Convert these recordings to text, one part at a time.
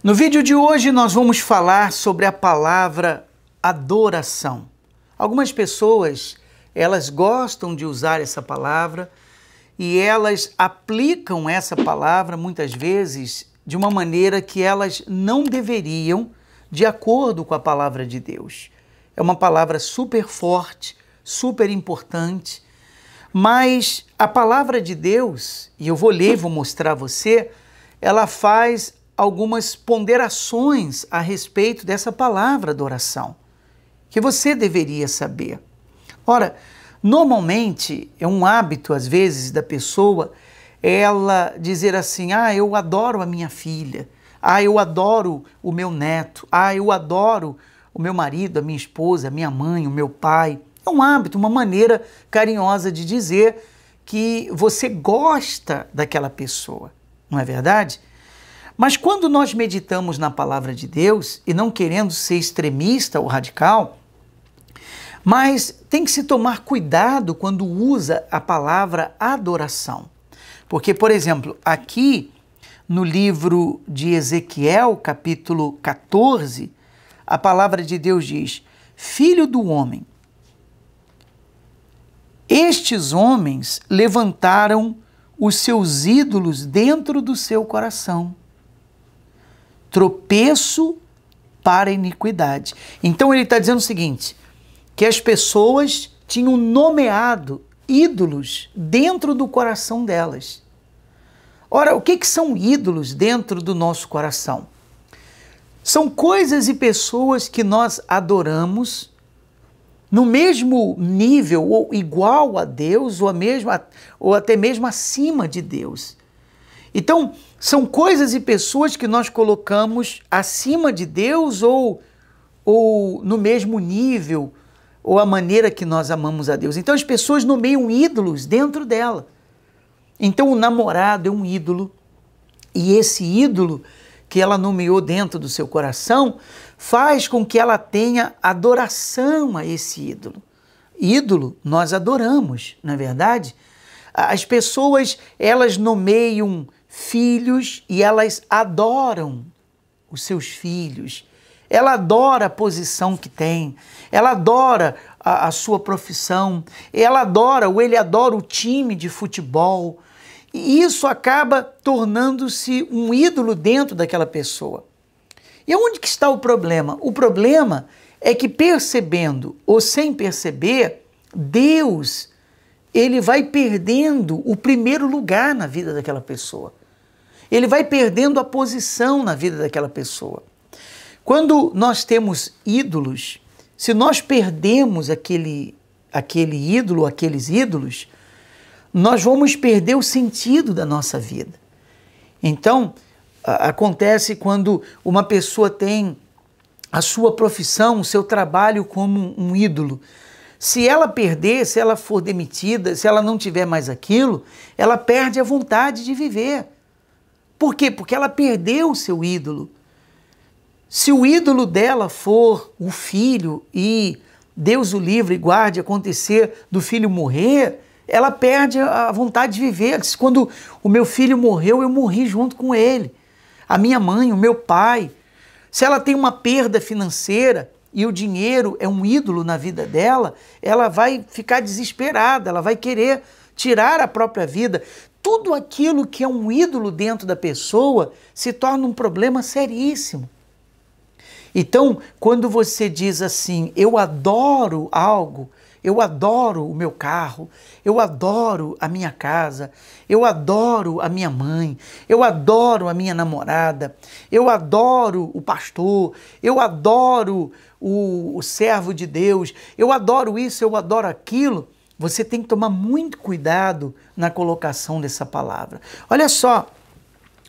No vídeo de hoje nós vamos falar sobre a palavra adoração. Algumas pessoas, elas gostam de usar essa palavra e elas aplicam essa palavra muitas vezes de uma maneira que elas não deveriam, de acordo com a palavra de Deus. É uma palavra super forte, super importante, mas a palavra de Deus, e eu vou ler, e vou mostrar a você, ela faz algumas ponderações a respeito dessa palavra adoração, que você deveria saber. Ora, normalmente é um hábito, às vezes, da pessoa ela dizer assim: ah, eu adoro a minha filha, ah, eu adoro o meu neto, ah, eu adoro o meu marido, a minha esposa, a minha mãe, o meu pai. É um hábito, uma maneira carinhosa de dizer que você gosta daquela pessoa, não é verdade? Mas quando nós meditamos na palavra de Deus e não querendo ser extremista ou radical, mas tem que se tomar cuidado quando usa a palavra adoração. Porque, por exemplo, aqui no livro de Ezequiel, capítulo 14, a palavra de Deus diz: Filho do homem, estes homens levantaram os seus ídolos dentro do seu coração tropeço para a iniquidade. Então ele está dizendo o seguinte: que as pessoas tinham nomeado ídolos dentro do coração delas. Ora, o que, que são ídolos dentro do nosso coração? São coisas e pessoas que nós adoramos no mesmo nível ou igual a Deus, ou, a mesma, ou até mesmo acima de Deus. Então, são coisas e pessoas que nós colocamos acima de Deus ou, ou no mesmo nível, ou a maneira que nós amamos a Deus. Então, as pessoas nomeiam ídolos dentro dela. Então, o namorado é um ídolo, e esse ídolo que ela nomeou dentro do seu coração faz com que ela tenha adoração a esse ídolo. Ídolo nós adoramos, não é verdade. As pessoas, elas nomeiam filhos e elas adoram os seus filhos. Ela adora a posição que tem, ela adora a, a sua profissão, ela adora ou ele adora o time de futebol. E isso acaba tornando-se um ídolo dentro daquela pessoa. E onde que está o problema? O problema é que percebendo ou sem perceber, Deus ele vai perdendo o primeiro lugar na vida daquela pessoa ele vai perdendo a posição na vida daquela pessoa. Quando nós temos ídolos, se nós perdemos aquele, aquele ídolo, aqueles ídolos, nós vamos perder o sentido da nossa vida. Então, acontece quando uma pessoa tem a sua profissão, o seu trabalho como um ídolo. Se ela perder, se ela for demitida, se ela não tiver mais aquilo, ela perde a vontade de viver. Por quê? Porque ela perdeu o seu ídolo. Se o ídolo dela for o filho e Deus o livre e guarde acontecer do filho morrer, ela perde a vontade de viver. Quando o meu filho morreu, eu morri junto com ele. A minha mãe, o meu pai. Se ela tem uma perda financeira e o dinheiro é um ídolo na vida dela, ela vai ficar desesperada, ela vai querer tirar a própria vida, tudo aquilo que é um ídolo dentro da pessoa se torna um problema seríssimo. Então, quando você diz assim, eu adoro algo, eu adoro o meu carro, eu adoro a minha casa, eu adoro a minha mãe, eu adoro a minha namorada, eu adoro o pastor, eu adoro o, o servo de Deus, eu adoro isso, eu adoro aquilo. Você tem que tomar muito cuidado na colocação dessa palavra. Olha só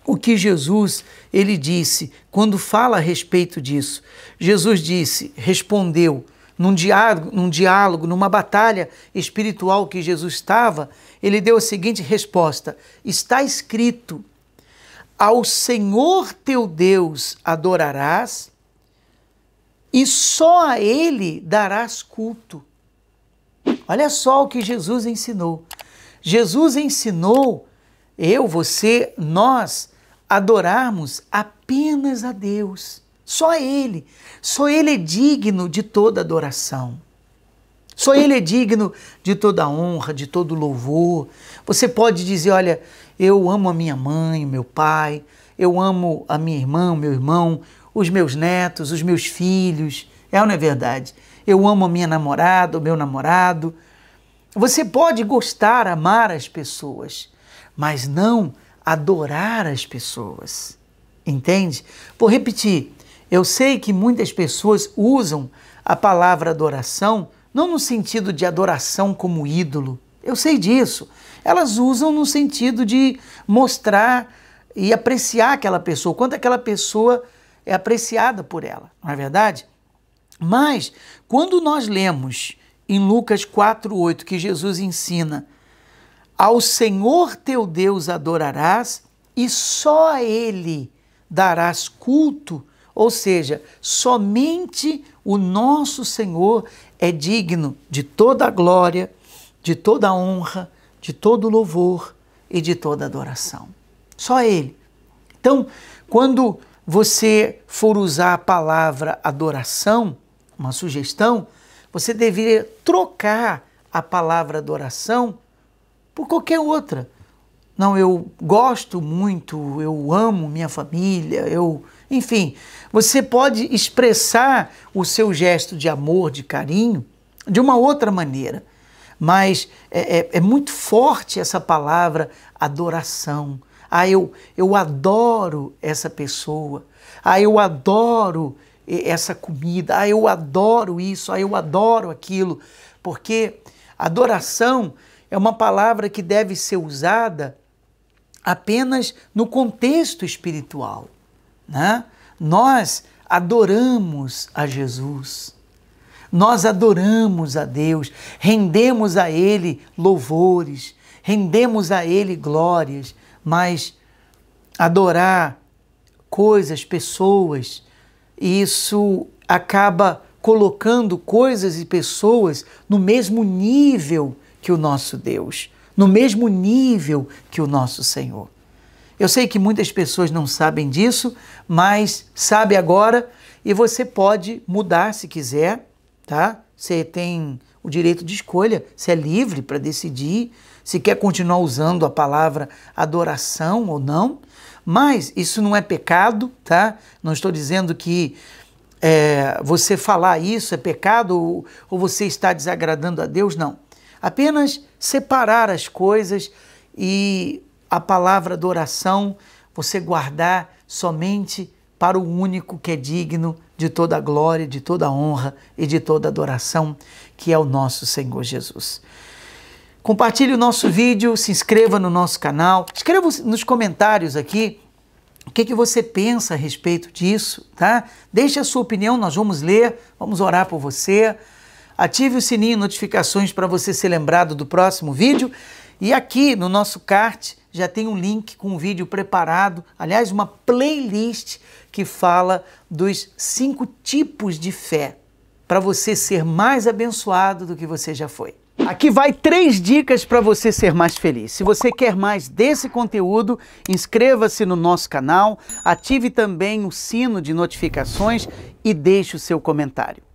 o que Jesus ele disse quando fala a respeito disso. Jesus disse, respondeu num diálogo, num diálogo, numa batalha espiritual que Jesus estava, ele deu a seguinte resposta: Está escrito: Ao Senhor teu Deus adorarás e só a ele darás culto. Olha só o que Jesus ensinou. Jesus ensinou eu, você, nós adorarmos apenas a Deus. Só Ele. Só Ele é digno de toda adoração. Só Ele é digno de toda honra, de todo louvor. Você pode dizer: olha, eu amo a minha mãe, o meu pai, eu amo a minha irmã, o meu irmão, os meus netos, os meus filhos. É ou não é verdade? eu amo a minha namorada, o meu namorado. Você pode gostar, amar as pessoas, mas não adorar as pessoas. Entende? Vou repetir. Eu sei que muitas pessoas usam a palavra adoração não no sentido de adoração como ídolo. Eu sei disso. Elas usam no sentido de mostrar e apreciar aquela pessoa, quanto aquela pessoa é apreciada por ela, não é verdade? Mas, quando nós lemos em Lucas 4,8 que Jesus ensina: Ao Senhor teu Deus adorarás e só a Ele darás culto, ou seja, somente o nosso Senhor é digno de toda a glória, de toda a honra, de todo o louvor e de toda a adoração. Só Ele. Então, quando você for usar a palavra adoração, uma sugestão, você deveria trocar a palavra adoração por qualquer outra. Não, eu gosto muito, eu amo minha família, eu. Enfim, você pode expressar o seu gesto de amor, de carinho, de uma outra maneira. Mas é, é, é muito forte essa palavra adoração. Ah, eu, eu adoro essa pessoa. Ah, eu adoro essa comida, ah, eu adoro isso, ah, eu adoro aquilo, porque adoração é uma palavra que deve ser usada apenas no contexto espiritual. Né? Nós adoramos a Jesus, nós adoramos a Deus, rendemos a Ele louvores, rendemos a Ele glórias, mas adorar coisas, pessoas, e isso acaba colocando coisas e pessoas no mesmo nível que o nosso Deus, no mesmo nível que o nosso Senhor. Eu sei que muitas pessoas não sabem disso, mas sabe agora e você pode mudar se quiser tá? Você tem o direito de escolha, você é livre para decidir se quer continuar usando a palavra adoração ou não. Mas isso não é pecado, tá? Não estou dizendo que é, você falar isso é pecado ou, ou você está desagradando a Deus, não. Apenas separar as coisas e a palavra adoração você guardar somente para o único que é digno de toda a glória, de toda a honra e de toda a adoração, que é o nosso Senhor Jesus. Compartilhe o nosso vídeo, se inscreva no nosso canal, escreva nos comentários aqui o que, que você pensa a respeito disso, tá? Deixe a sua opinião, nós vamos ler, vamos orar por você. Ative o sininho, notificações para você ser lembrado do próximo vídeo. E aqui no nosso CART já tem um link com um vídeo preparado, aliás, uma playlist que fala dos cinco tipos de fé para você ser mais abençoado do que você já foi. Aqui vai três dicas para você ser mais feliz. Se você quer mais desse conteúdo, inscreva-se no nosso canal, ative também o sino de notificações e deixe o seu comentário.